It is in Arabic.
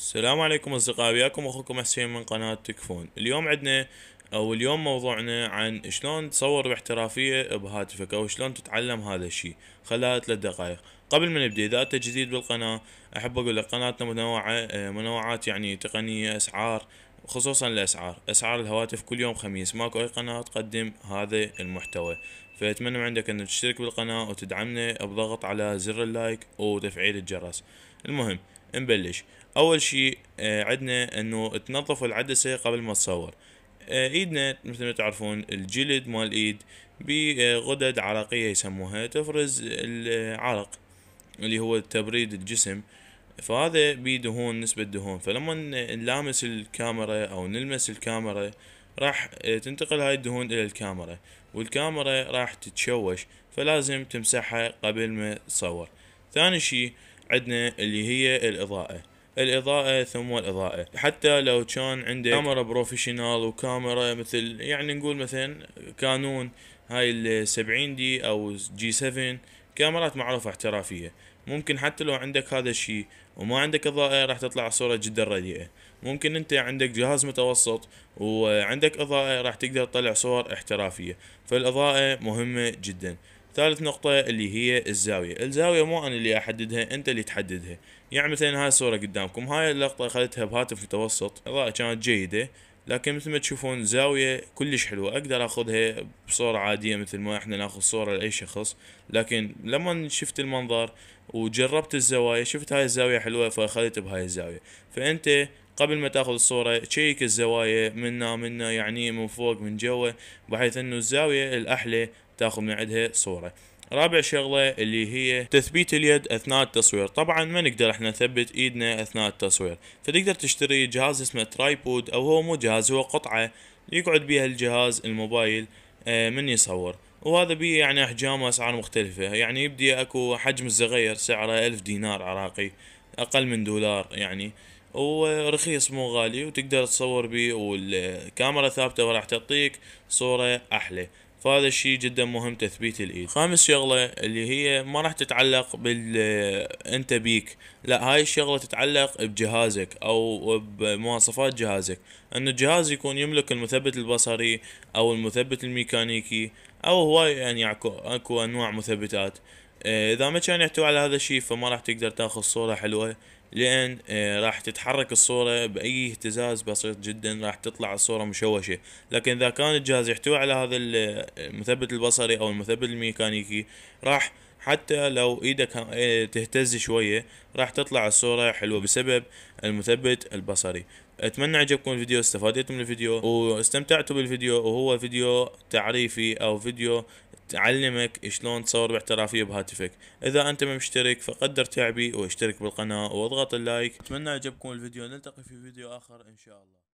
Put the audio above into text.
السلام عليكم اصدقائي وياكم اخوكم حسين من قناة تكفون اليوم عندنا او اليوم موضوعنا عن شلون تصور باحترافية بهاتفك او شلون تتعلم هذا الشيء خلال ثلاث دقائق قبل ما نبدأ اذا انت جديد بالقناة احب اقول لك قناتنا منوعة آه، منوعات يعني تقنية اسعار خصوصا الاسعار اسعار الهواتف كل يوم خميس ماكو اي قناة تقدم هذا المحتوى فاتمنى من عندك ان تشترك بالقناة وتدعمنا بضغط على زر اللايك وتفعيل الجرس المهم نبلش اول شيء آه، عندنا انه تنظف العدسه قبل ما تصور آه، ايدنا مثل ما تعرفون الجلد مال الايد بغدد عرقيه يسموها تفرز العرق اللي هو تبريد الجسم فهذا بدهون نسبة دهون فلما نلامس الكاميرا او نلمس الكاميرا راح آه، تنتقل هاي الدهون الى الكاميرا والكاميرا راح تتشوش فلازم تمسحها قبل ما تصور ثاني شيء عندنا اللي هي الاضاءه الاضاءه ثم الاضاءه حتى لو كان عندك كاميرا بروفيشنال وكاميرا مثل يعني نقول مثلا كانون هاي ال 70 دي او جي 7 كاميرات معروفه احترافيه ممكن حتى لو عندك هذا الشيء وما عندك اضاءه راح تطلع الصوره جدا رديئه ممكن انت عندك جهاز متوسط وعندك اضاءه راح تقدر تطلع صور احترافيه فالاضاءه مهمه جدا ثالث نقطة اللي هي الزاوية الزاوية مو أنا اللي أحددها أنت اللي تحددها يعني مثلا هاي الصورة قدامكم هاي اللقطة أخذتها بهاتف متوسط اضاءة كانت جيدة لكن مثل ما تشوفون زاوية كلش حلوة أقدر أخذها بصورة عادية مثل ما إحنا ناخذ صورة لأي شخص لكن لما شفت المنظر وجربت الزوايا شفت هاي الزاوية حلوة فأخذت بهاي الزاوية فأنت قبل ما تاخذ الصوره تشيك الزوايا منا منا يعني من فوق من جوا بحيث انه الزاويه الاحلى تاخذ من عندها صوره رابع شغلة اللي هي تثبيت اليد أثناء التصوير طبعا ما نقدر احنا نثبت ايدنا أثناء التصوير فتقدر تشتري جهاز اسمه ترايبود أو هو مو جهاز هو قطعة يقعد بيها الجهاز الموبايل آه، من يصور وهذا بيه يعني أحجام وأسعار مختلفة يعني يبدي أكو حجم الزغير سعره ألف دينار عراقي أقل من دولار يعني ورخيص مو غالي وتقدر تصور بيه والكاميرا آه، ثابته وراح تعطيك صوره احلى فهذا الشيء جدا مهم تثبيت الايد خامس شغله اللي هي ما راح تتعلق بال آه، انت بيك لا هاي الشغله تتعلق بجهازك او بمواصفات جهازك ان الجهاز يكون يملك المثبت البصري او المثبت الميكانيكي او هواي يعني اكو انواع مثبتات آه، اذا ما كان يحتوي على هذا الشيء فما راح تقدر تاخذ صوره حلوه لان آه، راح تتحرك الصورة باي اهتزاز بسيط جدا راح تطلع الصورة مشوشة لكن اذا كان الجهاز يحتوي على هذا المثبت آه، البصري او المثبت الميكانيكي راح حتى لو ايدك إيه، تهتز شوية راح تطلع الصورة حلوة بسبب المثبت البصري اتمنى عجبكم الفيديو استفاديتم من الفيديو واستمتعتوا بالفيديو وهو فيديو تعريفي او فيديو تعلمك شلون تصور باحترافية بهاتفك اذا انت ما مشترك فقدر تعبي واشترك بالقناة واضغط اللايك اتمنى عجبكم الفيديو نلتقي في فيديو اخر ان شاء الله